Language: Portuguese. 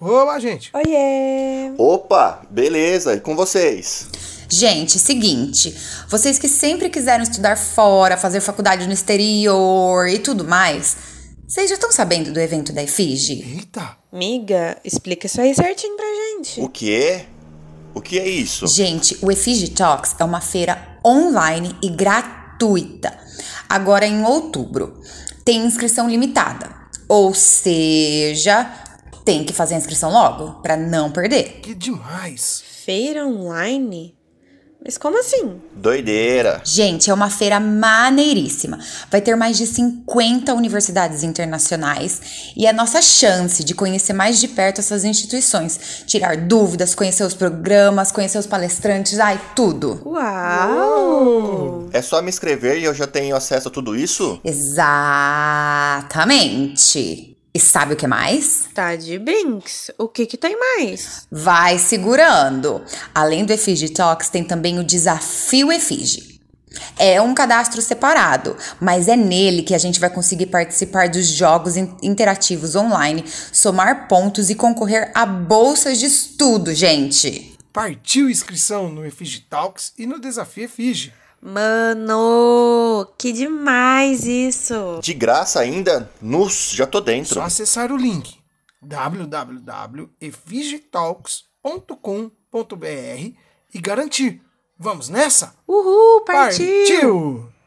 Olá, gente! Oiê! Opa, beleza, e com vocês? Gente, seguinte, vocês que sempre quiseram estudar fora, fazer faculdade no exterior e tudo mais, vocês já estão sabendo do evento da IFIG? Eita! Miga, explica isso aí certinho pra gente. O quê? É? O que é isso? Gente, o EFIG Talks é uma feira online e gratuita. Agora é em outubro. Tem inscrição limitada. Ou seja, tem que fazer a inscrição logo, para não perder. Que demais! Feira online? Mas como assim? Doideira! Gente, é uma feira maneiríssima. Vai ter mais de 50 universidades internacionais e é a nossa chance de conhecer mais de perto essas instituições, tirar dúvidas, conhecer os programas, conhecer os palestrantes, ai, tudo. Uau! É só me inscrever e eu já tenho acesso a tudo isso? Exatamente! E sabe o que mais? Tá de brinks. O que que tem mais? Vai segurando. Além do Efige Talks, tem também o Desafio Efige. É um cadastro separado, mas é nele que a gente vai conseguir participar dos jogos interativos online, somar pontos e concorrer a bolsas de estudo, gente. Partiu inscrição no Efige Talks e no Desafio Efigi. Mano, que demais isso! De graça ainda, nos, já tô dentro. Só acessar o link www.efigetalks.com.br e garantir. Vamos nessa? Uhul, partiu! partiu!